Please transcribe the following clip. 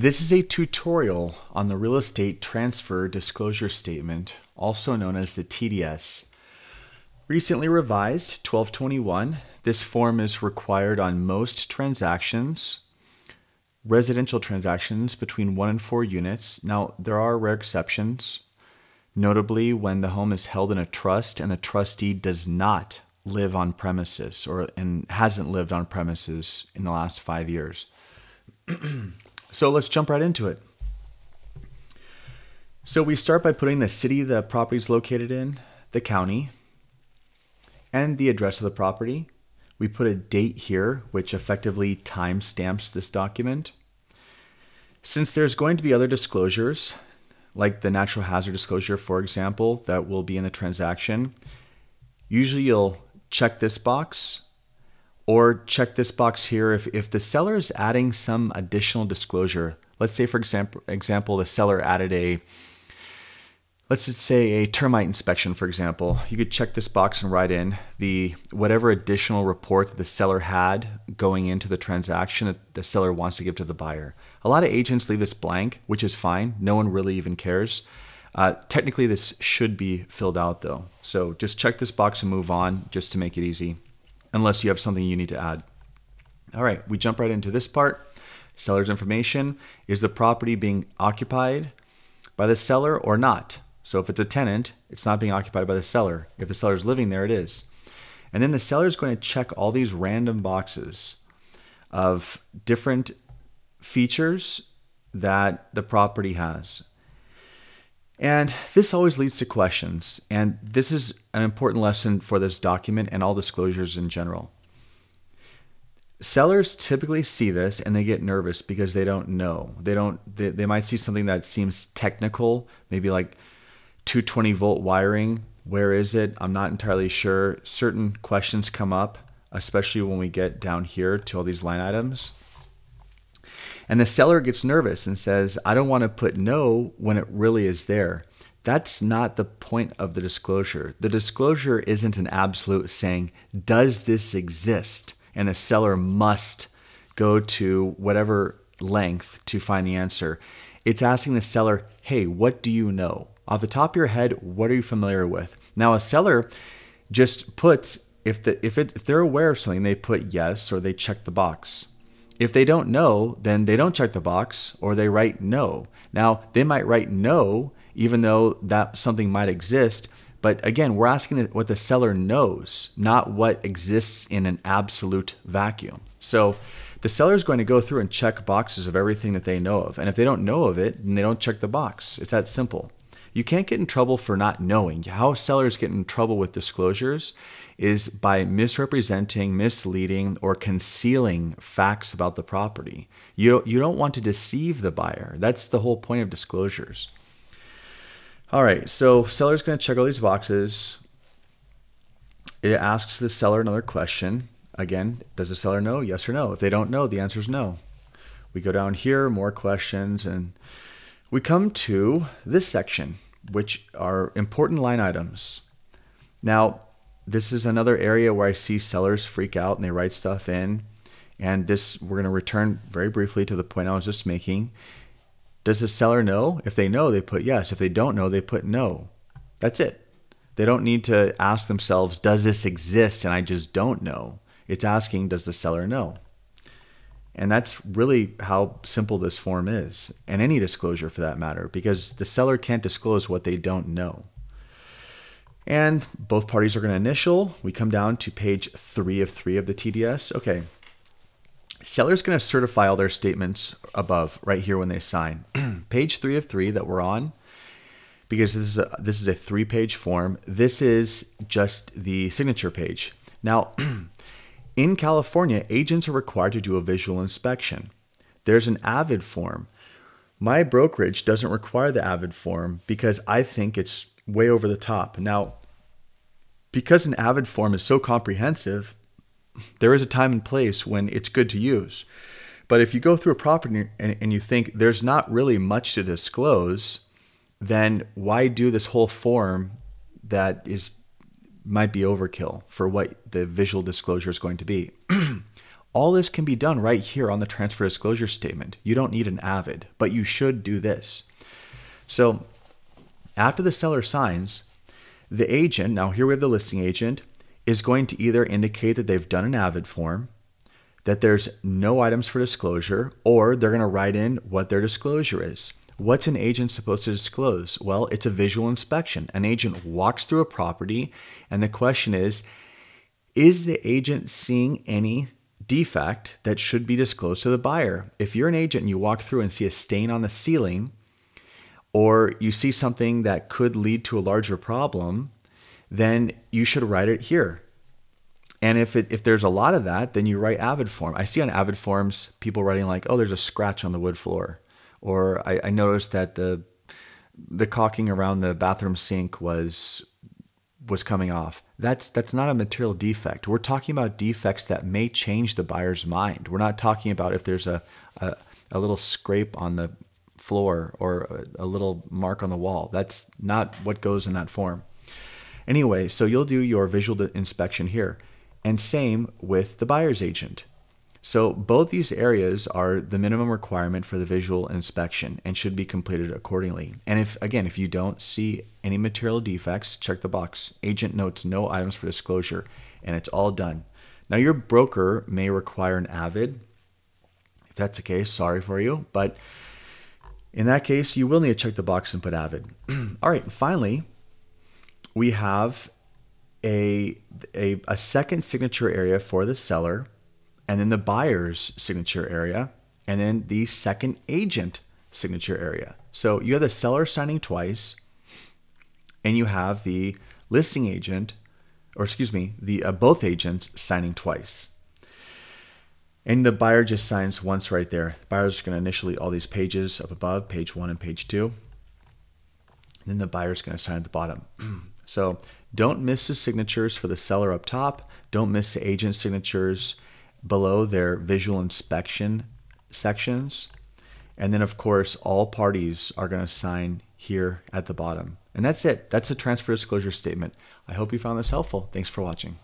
This is a tutorial on the Real Estate Transfer Disclosure Statement, also known as the TDS. Recently revised 1221, this form is required on most transactions, residential transactions between one and four units. Now, there are rare exceptions, notably when the home is held in a trust and the trustee does not live on premises or and hasn't lived on premises in the last five years. So let's jump right into it. So we start by putting the city the property is located in, the county, and the address of the property. We put a date here, which effectively timestamps this document. Since there's going to be other disclosures, like the natural hazard disclosure, for example, that will be in the transaction, usually you'll check this box or check this box here if, if the seller is adding some additional disclosure. Let's say, for example, example, the seller added a, let's just say a termite inspection, for example. You could check this box and write in the whatever additional report that the seller had going into the transaction that the seller wants to give to the buyer. A lot of agents leave this blank, which is fine. No one really even cares. Uh, technically, this should be filled out though. So just check this box and move on just to make it easy unless you have something you need to add. All right, we jump right into this part. Seller's information. Is the property being occupied by the seller or not? So if it's a tenant, it's not being occupied by the seller. If the seller's living there, it is. And then the seller's going to check all these random boxes of different features that the property has. And this always leads to questions. And this is an important lesson for this document and all disclosures in general. Sellers typically see this and they get nervous because they don't know. They don't they, they might see something that seems technical, maybe like 220 volt wiring. Where is it? I'm not entirely sure. Certain questions come up, especially when we get down here to all these line items. And the seller gets nervous and says, I don't want to put no when it really is there. That's not the point of the disclosure. The disclosure isn't an absolute saying, does this exist? And the seller must go to whatever length to find the answer. It's asking the seller, hey, what do you know? Off the top of your head, what are you familiar with? Now, a seller just puts, if, the, if, it, if they're aware of something, they put yes or they check the box. If they don't know, then they don't check the box or they write no. Now, they might write no, even though that something might exist. But again, we're asking what the seller knows, not what exists in an absolute vacuum. So the seller is going to go through and check boxes of everything that they know of. And if they don't know of it, then they don't check the box. It's that simple you can't get in trouble for not knowing. How sellers get in trouble with disclosures is by misrepresenting, misleading, or concealing facts about the property. You don't, you don't want to deceive the buyer. That's the whole point of disclosures. All right, so seller's going to check all these boxes. It asks the seller another question. Again, does the seller know? Yes or no? If they don't know, the answer is no. We go down here, more questions, and we come to this section, which are important line items. Now, this is another area where I see sellers freak out and they write stuff in. And this, we're going to return very briefly to the point I was just making. Does the seller know? If they know, they put yes. If they don't know, they put no. That's it. They don't need to ask themselves, does this exist? And I just don't know. It's asking, does the seller know? And that's really how simple this form is, and any disclosure for that matter, because the seller can't disclose what they don't know. And both parties are going to initial. We come down to page three of three of the TDS. Okay. Seller's going to certify all their statements above right here when they sign. page three of three that we're on, because this is a, this is a three page form. This is just the signature page. Now, In California, agents are required to do a visual inspection. There's an AVID form. My brokerage doesn't require the AVID form because I think it's way over the top. Now, because an AVID form is so comprehensive, there is a time and place when it's good to use. But if you go through a property and, and you think there's not really much to disclose, then why do this whole form that is might be overkill for what the visual disclosure is going to be. All this can be done right here on the transfer disclosure statement. You don't need an Avid, but you should do this. So after the seller signs, the agent, now here we have the listing agent, is going to either indicate that they've done an Avid form, that there's no items for disclosure, or they're going to write in what their disclosure is. What's an agent supposed to disclose? Well, it's a visual inspection. An agent walks through a property, and the question is Is the agent seeing any defect that should be disclosed to the buyer? If you're an agent and you walk through and see a stain on the ceiling, or you see something that could lead to a larger problem, then you should write it here. And if it, if there's a lot of that, then you write Avid form. I see on Avid forms people writing like, "Oh, there's a scratch on the wood floor." Or I, I noticed that the the caulking around the bathroom sink was was coming off. That's that's not a material defect. We're talking about defects that may change the buyer's mind. We're not talking about if there's a a, a little scrape on the floor or a, a little mark on the wall. That's not what goes in that form. Anyway, so you'll do your visual inspection here. And same with the buyer's agent. So both these areas are the minimum requirement for the visual inspection and should be completed accordingly. And if, again, if you don't see any material defects, check the box. Agent notes no items for disclosure and it's all done. Now your broker may require an AVID. If that's the case, sorry for you, but in that case, you will need to check the box and put AVID. all right, finally, we have a, a, a second signature area for the seller and then the buyer's signature area, and then the second agent signature area. So you have the seller signing twice, and you have the listing agent, or excuse me, the uh, both agents signing twice. And the buyer just signs once right there. The buyer's going to initially all these pages up above, page one and page two. And then the buyer's going to sign at the bottom. so don't miss the signatures for the seller up top. Don't miss the agent signatures below their visual inspection sections. And then, of course, all parties are going to sign here at the bottom. And that's it. That's a transfer disclosure statement. I hope you found this helpful. Thanks for watching.